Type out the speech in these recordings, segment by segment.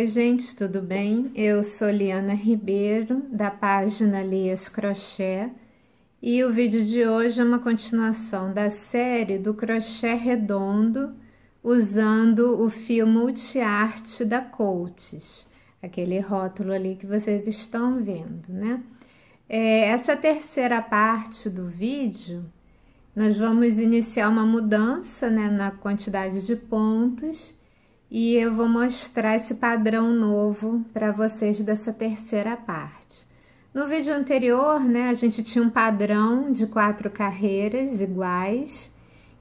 Oi, gente, tudo bem? Eu sou Liana Ribeiro, da página Lias Crochê, e o vídeo de hoje é uma continuação da série do crochê redondo usando o fio multiarte da Coates, aquele rótulo ali que vocês estão vendo, né? É, essa terceira parte do vídeo, nós vamos iniciar uma mudança né, na quantidade de pontos e eu vou mostrar esse padrão novo para vocês dessa terceira parte. No vídeo anterior, né, a gente tinha um padrão de quatro carreiras iguais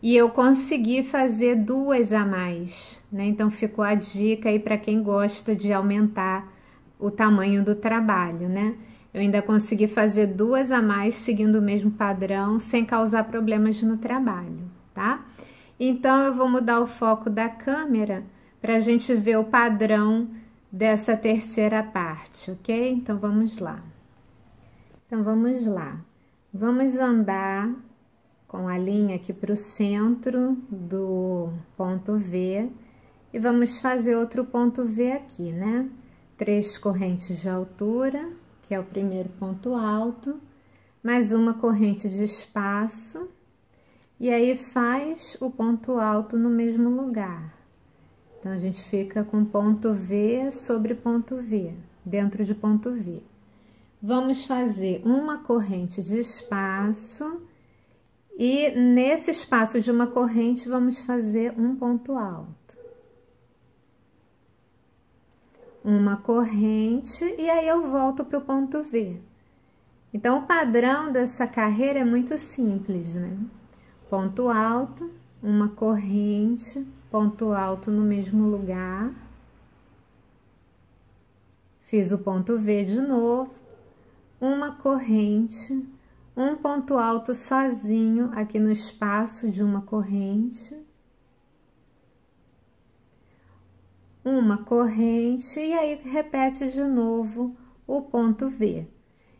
e eu consegui fazer duas a mais, né? Então ficou a dica aí para quem gosta de aumentar o tamanho do trabalho, né? Eu ainda consegui fazer duas a mais seguindo o mesmo padrão sem causar problemas no trabalho, tá? Então eu vou mudar o foco da câmera para a gente ver o padrão dessa terceira parte, ok? Então, vamos lá. Então, vamos lá. Vamos andar com a linha aqui para o centro do ponto V e vamos fazer outro ponto V aqui, né? Três correntes de altura, que é o primeiro ponto alto, mais uma corrente de espaço, e aí faz o ponto alto no mesmo lugar. Então, a gente fica com ponto V sobre ponto V, dentro de ponto V. Vamos fazer uma corrente de espaço e nesse espaço de uma corrente vamos fazer um ponto alto. Uma corrente e aí eu volto para o ponto V. Então, o padrão dessa carreira é muito simples, né? Ponto alto, uma corrente, ponto alto no mesmo lugar. Fiz o ponto V de novo, uma corrente, um ponto alto sozinho aqui no espaço de uma corrente. Uma corrente e aí repete de novo o ponto V.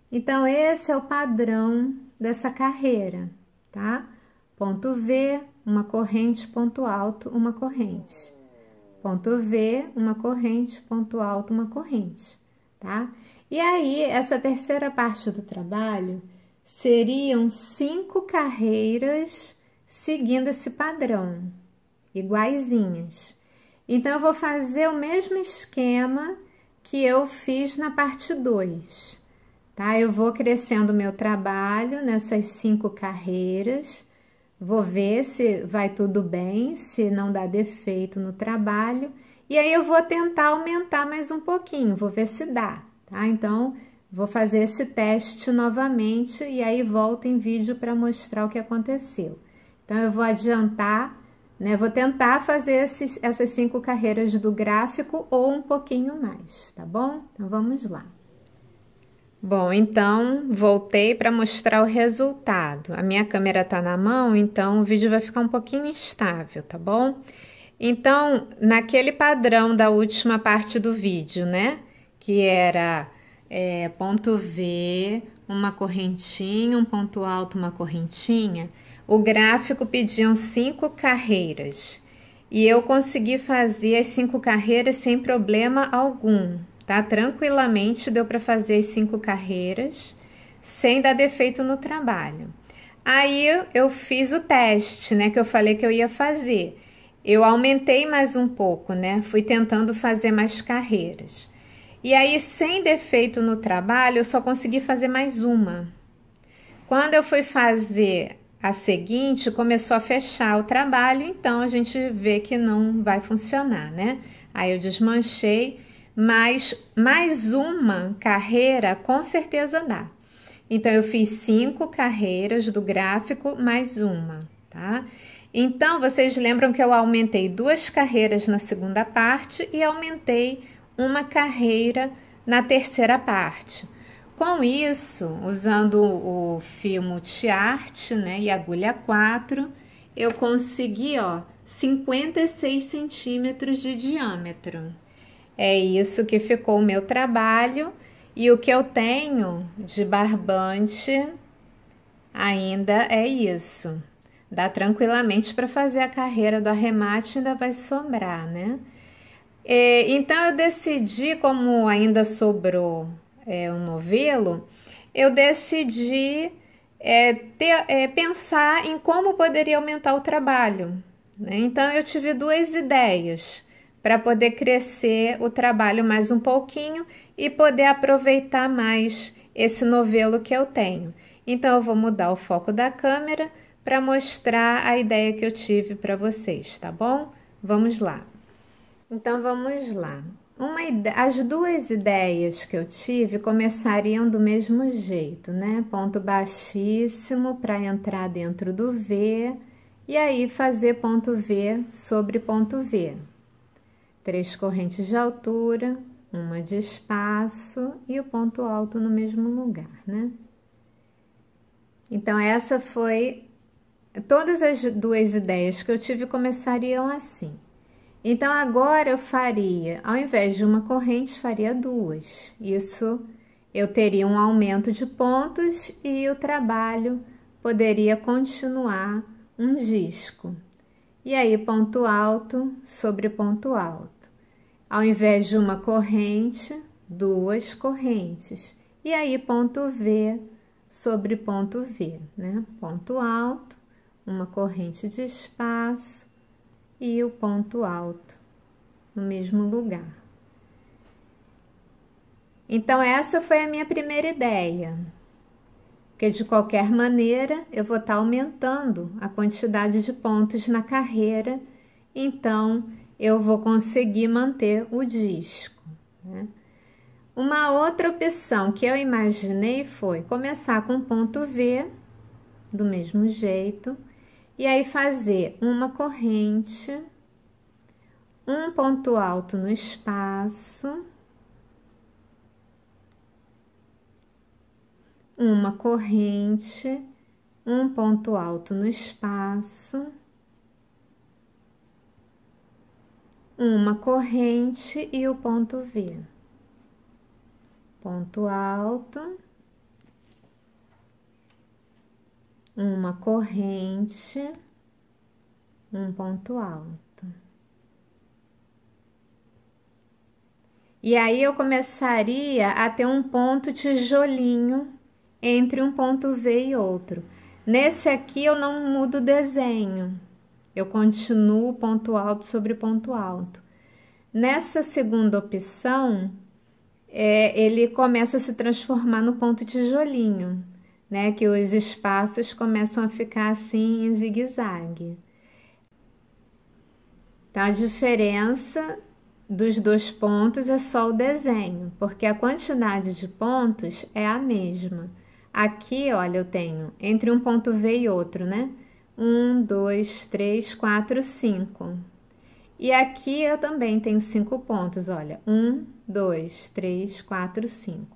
Então, esse é o padrão dessa carreira, tá? Ponto V, uma corrente, ponto alto, uma corrente. Ponto V, uma corrente, ponto alto, uma corrente, tá? E aí, essa terceira parte do trabalho seriam cinco carreiras seguindo esse padrão, iguaizinhas. Então, eu vou fazer o mesmo esquema que eu fiz na parte 2, tá? Eu vou crescendo o meu trabalho nessas cinco carreiras Vou ver se vai tudo bem, se não dá defeito no trabalho. E aí eu vou tentar aumentar mais um pouquinho, vou ver se dá, tá? Então, vou fazer esse teste novamente e aí volto em vídeo para mostrar o que aconteceu. Então, eu vou adiantar, né? Vou tentar fazer esses, essas cinco carreiras do gráfico ou um pouquinho mais, tá bom? Então, vamos lá. Bom, então voltei para mostrar o resultado. A minha câmera está na mão, então o vídeo vai ficar um pouquinho instável, tá bom? Então, naquele padrão da última parte do vídeo, né? Que era é, ponto V, uma correntinha, um ponto alto, uma correntinha. O gráfico pediam cinco carreiras e eu consegui fazer as cinco carreiras sem problema algum, tá? Tranquilamente deu para fazer as cinco carreiras sem dar defeito no trabalho. Aí eu fiz o teste, né, que eu falei que eu ia fazer. Eu aumentei mais um pouco, né? Fui tentando fazer mais carreiras. E aí, sem defeito no trabalho, eu só consegui fazer mais uma. Quando eu fui fazer a seguinte, começou a fechar o trabalho, então a gente vê que não vai funcionar, né? Aí eu desmanchei mas mais uma carreira com certeza dá. Então, eu fiz cinco carreiras do gráfico, mais uma, tá? Então, vocês lembram que eu aumentei duas carreiras na segunda parte e aumentei uma carreira na terceira parte. Com isso, usando o fio multiarte né, e agulha 4, eu consegui ó, 56 centímetros de diâmetro. É isso que ficou o meu trabalho e o que eu tenho de barbante ainda é isso. Dá tranquilamente para fazer a carreira do arremate, ainda vai sobrar, né? É, então eu decidi, como ainda sobrou é, um novelo, eu decidi é, ter, é, pensar em como poderia aumentar o trabalho. Né? Então eu tive duas ideias para poder crescer o trabalho mais um pouquinho e poder aproveitar mais esse novelo que eu tenho. Então, eu vou mudar o foco da câmera para mostrar a ideia que eu tive para vocês, tá bom? Vamos lá. Então, vamos lá. Uma, as duas ideias que eu tive começariam do mesmo jeito, né? Ponto baixíssimo para entrar dentro do V e aí fazer ponto V sobre ponto V, três correntes de altura, uma de espaço e o ponto alto no mesmo lugar, né? Então, essa foi. Todas as duas ideias que eu tive começariam assim. Então, agora eu faria, ao invés de uma corrente, faria duas. Isso eu teria um aumento de pontos e o trabalho poderia continuar um disco. E aí, ponto alto sobre ponto alto. Ao invés de uma corrente, duas correntes. E aí, ponto V sobre ponto V, né? Ponto alto, uma corrente de espaço e o ponto alto no mesmo lugar. Então, essa foi a minha primeira ideia. Porque de qualquer maneira eu vou estar aumentando a quantidade de pontos na carreira, então eu vou conseguir manter o disco. Né? Uma outra opção que eu imaginei foi começar com ponto V, do mesmo jeito, e aí fazer uma corrente, um ponto alto no espaço, uma corrente, um ponto alto no espaço uma corrente e o ponto V. Ponto alto, uma corrente, um ponto alto. E aí eu começaria a ter um ponto tijolinho entre um ponto V e outro. Nesse aqui eu não mudo o desenho, eu continuo ponto alto sobre ponto alto. Nessa segunda opção, é, ele começa a se transformar no ponto tijolinho, né? Que os espaços começam a ficar assim em zigue-zague. Então, a diferença dos dois pontos é só o desenho, porque a quantidade de pontos é a mesma. Aqui, olha, eu tenho entre um ponto V e outro, né? Um, dois, três, quatro, cinco. E aqui eu também tenho cinco pontos, olha. Um, dois, três, quatro, cinco.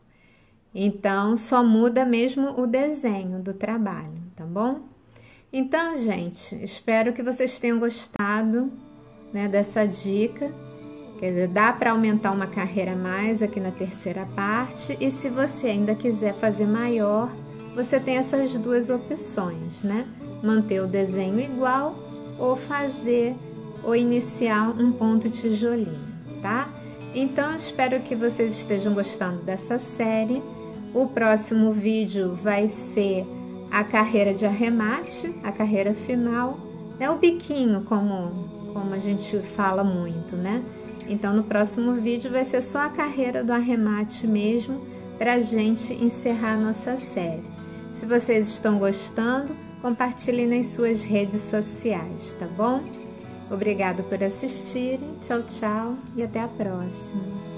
Então, só muda mesmo o desenho do trabalho, tá bom? Então, gente, espero que vocês tenham gostado né, dessa dica. Quer dizer, dá para aumentar uma carreira mais aqui na terceira parte. E se você ainda quiser fazer maior, você tem essas duas opções, né? manter o desenho igual ou fazer ou iniciar um ponto tijolinho, tá? Então, espero que vocês estejam gostando dessa série. O próximo vídeo vai ser a carreira de arremate, a carreira final, é né? o biquinho, como, como a gente fala muito, né? Então, no próximo vídeo vai ser só a carreira do arremate mesmo, para gente encerrar a nossa série. Se vocês estão gostando, compartilhem nas suas redes sociais, tá bom? Obrigado por assistirem, tchau, tchau e até a próxima!